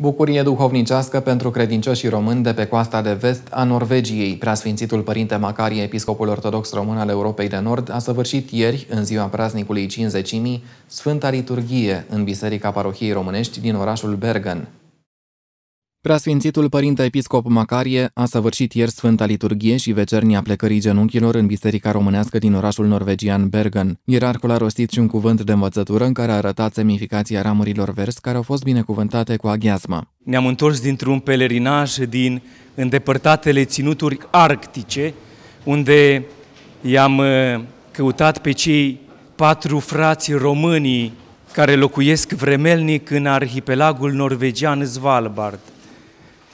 Bucurie duhovnicească pentru credincioșii români de pe coasta de vest a Norvegiei. Preasfințitul Părinte Macarie, episcopul ortodox român al Europei de Nord, a săvârșit ieri, în ziua praznicului 50.000, Sfânta Liturghie în Biserica Parohiei Românești din orașul Bergen. Preasfințitul Părinte Episcop Macarie a săvârșit ieri Sfânta Liturghie și vecernia plecării genunchilor în Biserica Românească din orașul norvegian Bergen. Ierarhul a rostit și un cuvânt de învățătură în care a arătat semnificația ramurilor verzi care au fost binecuvântate cu aghiazmă. Ne-am întors dintr-un pelerinaj din îndepărtatele ținuturi arctice, unde i-am uh, căutat pe cei patru frați românii care locuiesc vremelnic în arhipelagul norvegian Svalbard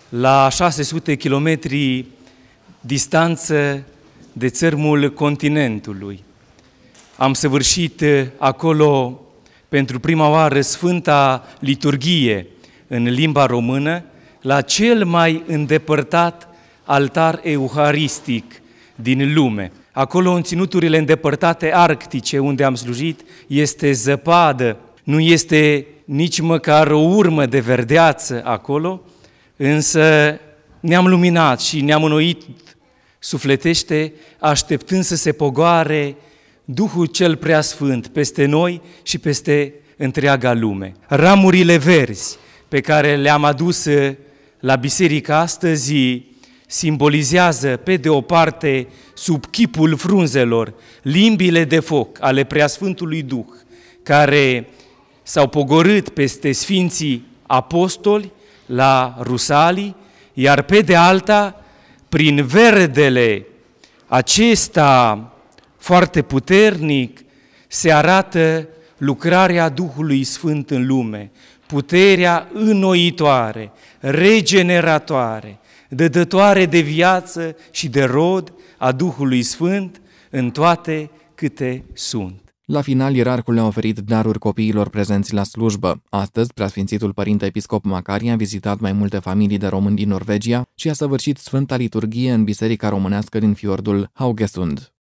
la 600 km distanță de țărmul continentului. Am săvârșit eh, acolo pentru prima oară Sfânta Liturghie în limba română la cel mai îndepărtat altar euharistic din lume. Acolo, în ținuturile îndepărtate arctice unde am slujit, este zăpadă, nu este nici măcar o urmă de verdeață acolo, Însă ne-am luminat și ne-am înnoit sufletește, așteptând să se pogoare Duhul cel Preasfânt peste noi și peste întreaga lume. Ramurile verzi pe care le-am adus la biserică astăzi simbolizează, pe de o parte, sub chipul frunzelor, limbile de foc ale Preasfântului Duh, care s-au pogorât peste Sfinții Apostoli la Rusali, iar pe de alta, prin verdele acesta foarte puternic, se arată lucrarea Duhului Sfânt în lume, puterea înnoitoare, regeneratoare, dădătoare de viață și de rod a Duhului Sfânt în toate câte sunt. La final, ierarhul le-a oferit daruri copiilor prezenți la slujbă. Astăzi, preasfințitul părinte episcop Macari a vizitat mai multe familii de români din Norvegia și a săvârșit Sfânta Liturghie în Biserica Românească din fiordul Haugesund.